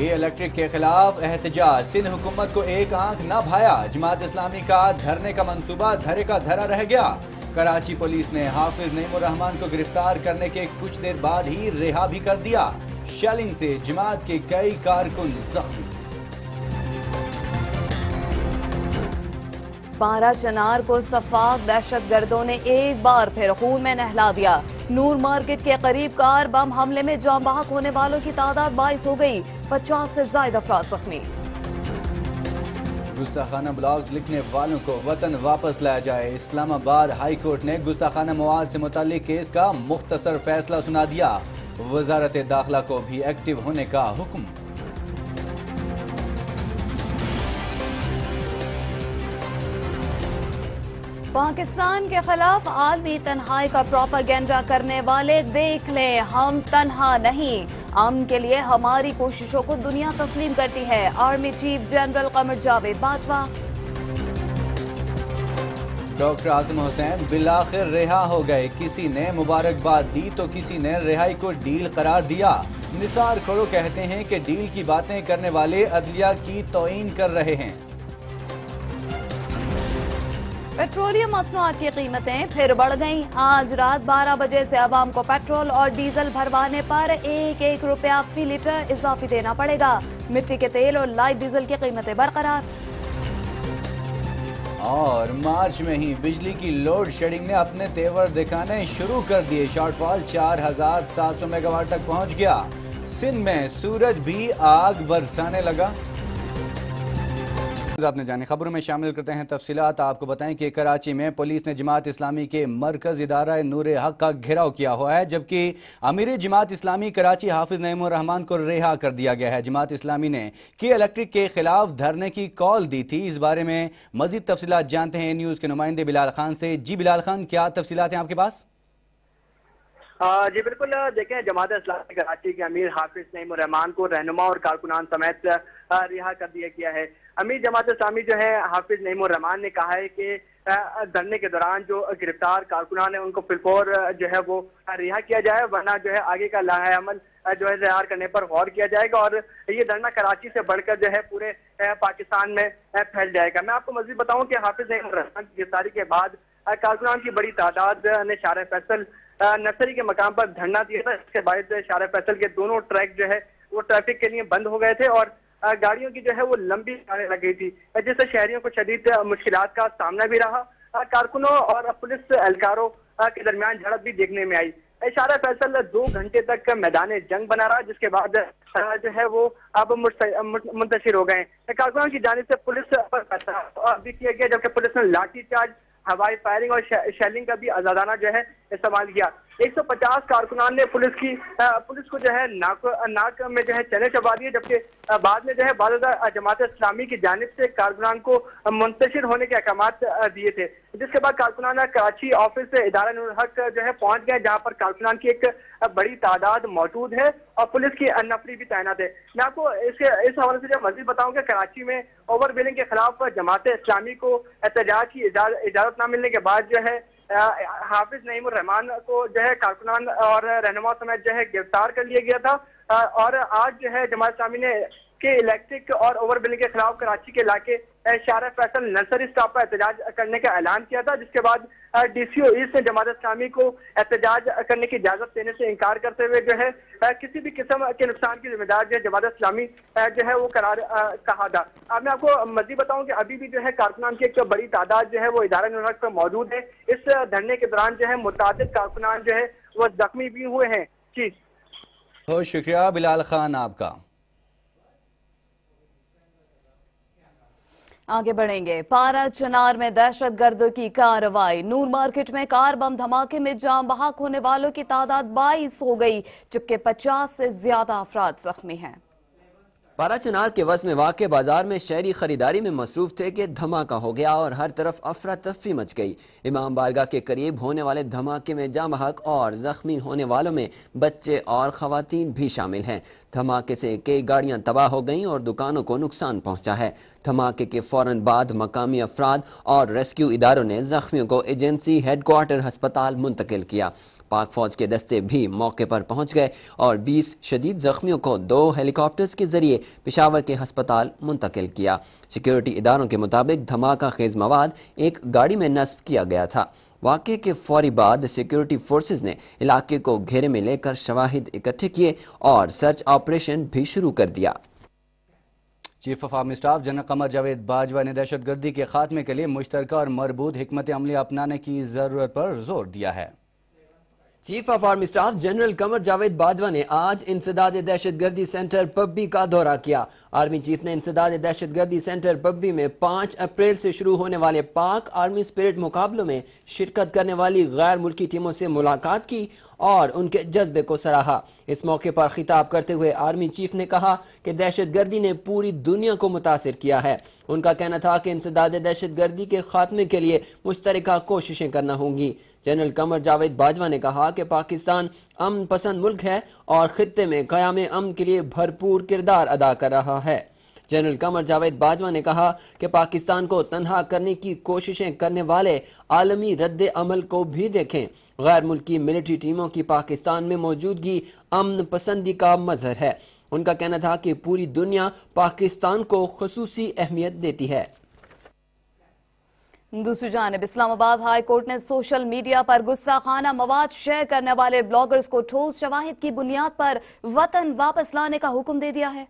ये इलेक्ट्रिक के खिलाफ एहतजाज सिंध हुकूमत को एक आंख न भाया जमात इस्लामी का धरने का मंसूबा धरे का धरा रह गया कराची पुलिस ने हाफिज रहमान को गिरफ्तार करने के कुछ देर बाद ही रिहा भी कर दिया शेलिंग से जमात के कई कारकुन जख्मी पारा चनार को सफाक दहशत गर्दों ने एक बार फिर खून में नहला दिया नूर मार्केट के करीब कार बम हमले में जाम बाहक होने वालों की तादाद बाईस हो गई पचास से ज्यादा अफराद जख्मी गुस्ताखाना ब्लॉग लिखने वालों को वतन वापस लाया जाए इस्लामाबाद हाई कोर्ट ने गुस्ताखाना मवाद से मुतल केस का मुख्तसर फैसला सुना दिया वजारत दाखिला को भी एक्टिव होने का हुक्म पाकिस्तान के खिलाफ आलमी तन्हाई का प्रोपागेंडा करने वाले देख ले हम तन्हा नहीं अमन के लिए हमारी कोशिशों को दुनिया तस्लीम करती है army chief general Qamar Javed Bajwa doctor Azam Hussain बिलाखिर रिहा हो गए किसी ने मुबारकबाद दी तो किसी ने रिहाई को डील करार दिया निसार खड़ो कहते हैं कि डील की बातें करने वाले अदलिया की तोयन कर रहे हैं पेट्रोलियम मसनूआत की कीमतें फिर बढ़ गईं आज रात 12 बजे से आवाम को पेट्रोल और डीजल भरवाने पर एक एक रुपया फी लीटर इजाफी देना पड़ेगा मिट्टी के तेल और लाइट डीजल की कीमतें बरकरार और मार्च में ही बिजली की लोड शेडिंग ने अपने तेवर दिखाने शुरू कर दिए शॉर्टफॉल 4,700 मेगावाट तक पहुंच गया सिंध में सूरज भी आग बरसाने लगा आपने जाने खबरों में शामिल करते हैं तफसीत आपको बताएं कि कराची में पुलिस ने जमात इस्लामी के मरकज इदारा नूर हक का घेराव किया हुआ है जबकि अमीर जमात इस्लामी कराची हाफिज नईमान को रिहा कर दिया गया है जमात इस्लामी ने के इलेक्ट्रिक के खिलाफ धरने की कॉल दी थी इस बारे में मजीद तफसी जानते हैं न्यूज़ के नुमाइंदे बिलाल खान से जी बिलाल खान क्या तफसीत हैं आपके पास जी बिल्कुल देखें जमात इस्लामी कराची के अमीर हाफिज नईमान को रहनुमा और कारकुनान समेत रिहा कर दिया गया है अमीर जमात इस्लामी जो है हाफिज नईमुर रहमान ने कहा है कि धरने के दौरान जो गिरफ्तार कारकुनान है उनको फिलफौर जो है वो रिहा किया जाए वरना जो है आगे का लाह अमल जो है तैयार करने पर गौर किया जाएगा और ये धरना कराची से बढ़कर जो है पूरे पाकिस्तान में फैल जाएगा मैं आपको मजीद बताऊं कि हाफिज नईमुर रहमान की गिरफ्तारी के बाद कारकुनान की बड़ी तादाद ने शार फैसल नर्सरी के मकाम पर धरना दिया था इसके बाद शार फैसल के दोनों ट्रैक जो है वो ट्रैफिक के लिए बंद हो गए थे और गाड़ियों की जो है वो लंबी लाने लग गई थी जिससे शहरियों को शदीद मुश्किल का सामना भी रहा कारकुनों और पुलिस एहलकारों के दरमियान झड़प भी देखने में आई इशारा फैसल दो घंटे तक मैदान जंग बना रहा जिसके बाद जो है वो अब मुंतशिर हो गए कारकुनों की जानब से पुलिस पर भी किया गया जबकि पुलिस ने लाठीचार्ज हवाई फायरिंग और शेलिंग का भी आजादाना जो है इस्तेमाल किया 150 कारकुनान ने पुलिस की पुलिस को जो है नाक नाक में जो है चने चबा दिए जबकि बाद में जो है बाद जमात इस्लामी की जानब से कारकुनान को मुंतशिर होने के अहकाम दिए थे जिसके बाद कारकुनान कराची ऑफिस इदारा नूर हक जो है पहुंच गए जहां पर कारकुनान की एक बड़ी तादाद मौजूद है और पुलिस की नफरी भी तैनात है मैं आपको इसके इस हवाले से है मजीद बताऊं कि कराची में ओवर बिलिंग के खिलाफ जमात इस्लामी को एहतजाज की इजाजत ना मिलने के बाद जो है हाफिज नईम रहमान को जो है कारकुनान और रहनुमा समेत जो है गिरफ्तार कर लिया गया था और आज जो है जमात शामी ने के इलेक्ट्रिक और ओवर बिल के खिलाफ कराची के इलाके शारा फैसल नर्सरी स्टॉप पर एहतजाज करने का ऐलान किया था जिसके बाद डीसीओ ईस्ट ने जमात इस्लामी को एहतजाज करने की इजाजत देने से इंकार करते हुए जो है किसी भी किस्म के नुकसान की जिम्मेदार जो है जमात इस्लामी जो है वो करार कहा था अब मैं आपको मजीद बताऊं कि अभी भी जो है कारकुनान की एक बड़ी तादाद जो है वो इदारा विभाग पर मौजूद है इस धरने के दौरान जो है मुताद कारकुनान जो है वो जख्मी भी हुए हैं जी बहुत शुक्रिया बिलाल खान आपका आगे बढ़ेंगे पारा चनार में दहशत गर्द की कार्रवाई नूर मार्केट में कार बम धमाके में जाम बहाक होने वालों की तादाद 22 हो गई जबकि 50 से ज्यादा अफराद जख्मी हैं पारा चनार के वस में वाक़ बाजार में शहरी खरीदारी में मसरूफ थे कि धमाका हो गया और हर तरफ अफरा तफरी मच गई इमाम बारगाह के करीब होने वाले धमाके में जाम हक और ज़ख्मी होने वालों में बच्चे और खातन भी शामिल हैं धमाके से कई गाड़ियाँ तबाह हो गईं और दुकानों को नुकसान पहुँचा है धमाके के फ़ौरन बाद मकामी अफराद और रेस्क्यू इदारों ने ज़ख्मियों को एजेंसी हेडकोार्टर हस्पताल मुंतकिल किया पाक फौज के दस्ते भी मौके पर पहुंच गए और 20 शदीद जख्मियों को दो हेलीकॉप्टर्स के जरिए पिशावर के हस्पताल मुंतकिल किया सिक्योरिटी इदारों के मुताबिक धमाका खेज मवाद एक गाड़ी में नस्ब किया गया था वाक़े के फौरी बाद सिक्योरिटी फोर्सेज ने इलाके को घेरे में लेकर शवाहिद इकट्ठे किए और सर्च ऑपरेशन भी शुरू कर दिया chief of army staff general Qamar Javed Bajwa ने दहशत गर्दी के खात्मे के लिए मुश्तरक और मरबूत हमत अमली अपनाने की ज़रूरत पर जोर दिया है chief of army staff general Qamar Javed Bajwa ने आज इंसदाद दहशतगर्दी सेंटर पब्बी का दौरा किया आर्मी चीफ ने इंसदाद दहशतगर्दी सेंटर पब्बी में 5 अप्रैल से शुरू होने वाले पाक आर्मी स्पिरिट मुकाबलों में शिरकत करने वाली गैर मुल्की टीमों से मुलाकात की और उनके जज्बे को सराहा इस मौके पर खिताब करते हुए आर्मी चीफ ने कहा कि दहशतगर्दी ने पूरी दुनिया को मुतासर किया है उनका कहना था कि इंसदाद दहशतगर्दी के खात्मे के लिए मुश्तरक कोशिशें करना होंगी जनरल कमर जावेद बाजवा ने कहा कि पाकिस्तान अमन पसंद मुल्क है और खत्े में क्याम अमन के लिए भरपूर किरदार अदा कर रहा है जनरल कमर जावेद बाजवा ने कहा कि पाकिस्तान को तनहा करने की कोशिशें करने वाले आलमी रद्द अमल को भी देखें गैर मुल्की मिलिट्री टीमों की पाकिस्तान में मौजूदगी अमन पसंदी का मजहर है उनका कहना था कि पूरी दुनिया पाकिस्तान को खसूसी अहमियत देती है दूसरी जानब इस्लामाबाद हाई कोर्ट ने सोशल मीडिया पर गुस्सा खाना मवाद शेयर करने वाले ब्लॉगर्स को ठोस शवाहिद की बुनियाद पर वतन वापस लाने का हुक्म दे दिया है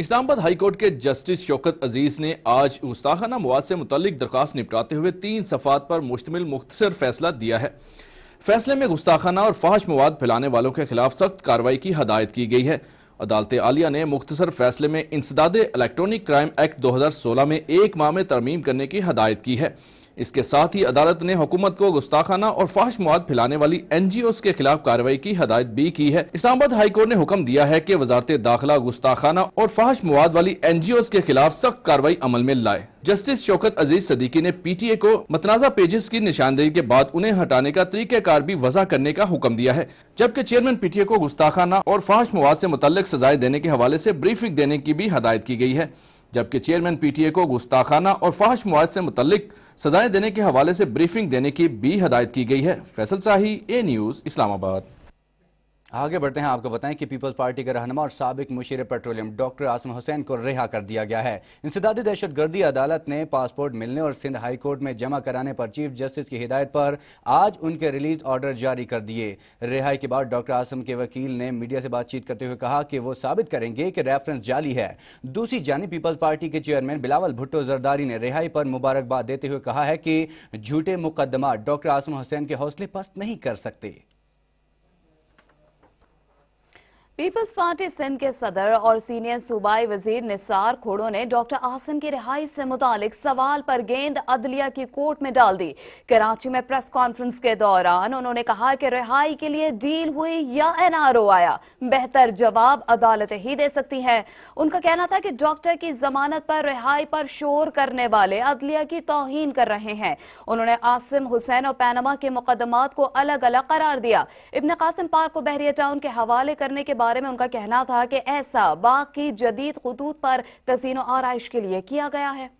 इस्लामाबाद हाई कोर्ट के जस्टिस शौकत अजीज ने आज गुस्ताखाना मवाद से मुतलिक दरखास्त निपटाते हुए तीन सफात पर मुश्तमिल मुख्तर फैसला दिया है फैसले में गुस्ताखाना और फाश मवाद फैलाने वालों के खिलाफ सख्त कार्रवाई की हदायत की गई है अदालत आलिया ने मुख्तसर फैसले में इंसदाद इलेक्ट्रॉनिक क्राइम एक्ट 2016 में एक माह में तरमीम करने की हदायत की है इसके साथ ही अदालत ने हुकूमत को गुस्ताखाना और फाश मवाद फैलाने वाली एन जी ओज के खिलाफ कार्रवाई की हदायत भी की है इस्लामाबाद हाईकोर्ट ने हुक्म दिया है की वजारत दाखिला गुस्ताखाना और फाश मवाद वाली एन जी ओज के खिलाफ सख्त कार्रवाई अमल में लाए जस्टिस शौकत अजीज सदीकी ने पी टी ए को मतनाजा पेजेस की निशानदेही के बाद उन्हें हटाने का कार भी वजह करने का हुक्म दिया है जबकि चेयरमैन पी टी ए को गुस्ताखाना और फाश मवाद से मुतल सजाएं देने के हवाले से ब्रीफिंग देने की भी हदायत की गई है जबकि चेयरमैन पीटीए को गुस्ताखाना और फाहश मुआद से मुतलिक सजाएं देने के हवाले से ब्रीफिंग देने की भी हदायत की गई है फैसल शाही ए न्यूज़ इस्लामाबाद आगे बढ़ते हैं आपको बताएं कि पीपल्स पार्टी के रहनमा और सबक मुशीर पेट्रोलियम डॉक्टर आसम हुसैन को रिहा कर दिया गया है इंसदादी दहशतगर्दी अदालत ने पासपोर्ट मिलने और सिंध हाई कोर्ट में जमा कराने पर चीफ जस्टिस की हिदायत पर आज उनके रिलीज ऑर्डर जारी कर दिए रिहाई के बाद डॉक्टर आसम के वकील ने मीडिया से बातचीत करते हुए कहा कि वो साबित करेंगे कि रेफरेंस जाली है दूसरी जानी पीपल्स पार्टी के चेयरमैन बिलावल भुट्टो जरदारी ने रिहाई पर मुबारकबाद देते हुए कहा है कि झूठे मुकदमा डॉक्टर आसम हुसैन के हौसले पस्त नहीं कर सकते पीपल्स पार्टी सिंध के सदर और सीनियर सूबाई वजीर निसार खोड़ो ने डॉक्टर आसिम की रिहाई से मुतालिक सवाल पर गेंद अदलिया की कोर्ट में डाल दी कराची में प्रेस कॉन्फ्रेंस के दौरान उन्होंने कहा कि रिहाई के लिए डील हुई या एनआरओ आया बेहतर जवाब अदालतें ही दे सकती हैं उनका कहना था कि डॉक्टर की जमानत पर रिहाई पर शोर करने वाले अदलिया की तोहन कर रहे हैं उन्होंने आसिम हुसैन और पैनमा के मुकदमा को अलग अलग करार दिया इबन कासिम पार्क को बहरिया टाउन के हवाले करने के बाद बारे में उनका कहना था कि ऐसा बाकी जदीद खतूत पर तजीन आरइश के लिए किया गया है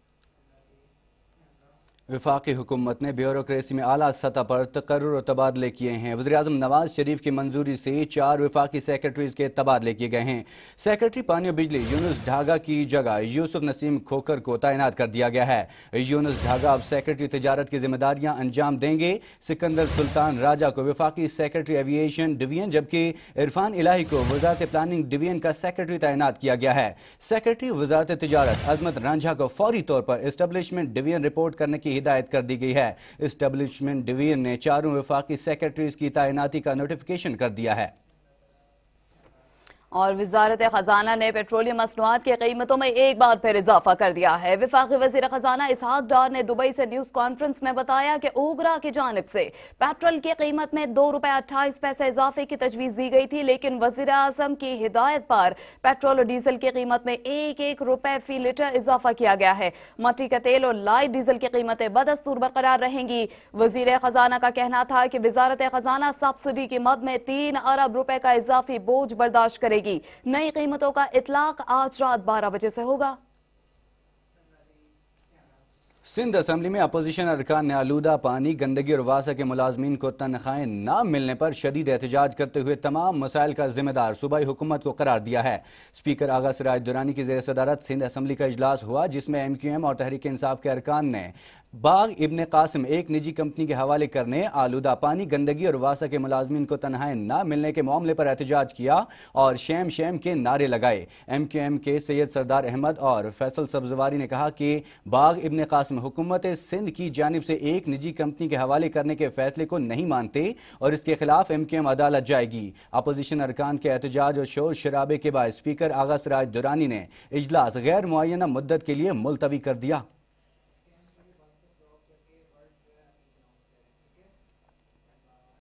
वफाकी हुकूमत ने ब्यूरोसी में आला सतह पर तकर तबादले किए हैं वजी अजम नवाज शरीफ की मंजूरी से चार वफाकी सेक्रेटरीज के तबादले किए गए हैं सेक्रेटरी पानी और बिजली यूनुस ढागा की जगह यूसुफ नसीम खोकर को तैनात कर दिया गया है यूनुस ढागा अब सेक्रेटरी तजारत की जिम्मेदारियां अंजाम देंगे सिकंदर सुल्तान राजा को वफाकी सेक्रेटरी एविएशन डिवीजन जबकि इरफान इलाही को वजारत प्लानिंग डिवीजन का सेक्रेटरी तैनात किया गया है सेक्रेटरी वजारत तजारत अजमत रांझा को फौरी तौर पर इस्टबलिशमेंट डिवीजन रिपोर्ट करने की हिदायत कर दी गई है इस्टेब्लिशमेंट डिवीजन ने चारों विफाकी सेक्रेटरीज की तैनाती का नोटिफिकेशन कर दिया है और वजारत खजाना ने पेट्रोलियम मसनूआत की कीमतों में एक बार फिर इजाफा कर दिया है विफाक वजीर खजाना इसहाक डार ने दुबई से न्यूज़ कॉन्फ्रेंस में बताया कि ओगरा की जानब से पेट्रोल की कीमत में दो रुपए अट्ठाईस पैसे इजाफे की तजवीज़ दी गई थी लेकिन वजीर अजम की हिदायत पर पेट्रोल और डीजल की कीमत में एक एक रुपए फी लीटर इजाफा किया गया है मट्टी का तेल और लाइट डीजल की कीमतें बदस्तूर बरकरार रहेंगी वजीर खजाना का कहना था कि वजारत खजाना सब्सिडी की मद में तीन अरब रुपये का इजाफी बोझ बर्दाश्त करेगी करेगी नई कीमतों का इतलाक आज रात बारह बजे से होगा सिंध असम्बली में अपोजिशन अरकान ने आलूदा पानी गंदगी और वासा के मुलाजमीन को तनख्वाहें न मिलने पर शदीद एहतजाज करते हुए तमाम मसाइल का जिम्मेदार सूबाई हुकूमत को करार दिया है स्पीकर आगा सराज दुरानी की जेर सदारत सिंध असम्बली का अजलास हुआ जिसमें एम क्यू एम और तहरीक इंसाफ के अरकान ने बाग इब्न कासिम एक निजी कंपनी के हवाले करने आलूदा पानी गंदगी और वासा के मुलाजमन को तनहाई न मिलने के मामले पर एहतजाज किया और शैम शैम के नारे लगाए एम क्यू एम के सैयद सरदार अहमद और फैसल सब्जवारी ने कहा कि बाग इबन कासिम हुकूमत सिंध की जानब से एक निजी कंपनी के हवाले करने के फैसले को नहीं मानते और इसके खिलाफ एम क्यू एम अदालत जाएगी अपोजिशन अरकान के एहतजाज और शोर शराबे के बाद स्पीकर आगस्त राज दुरानी ने इजलास गैर मुना मुद्दत के लिए मुलतवी कर दिया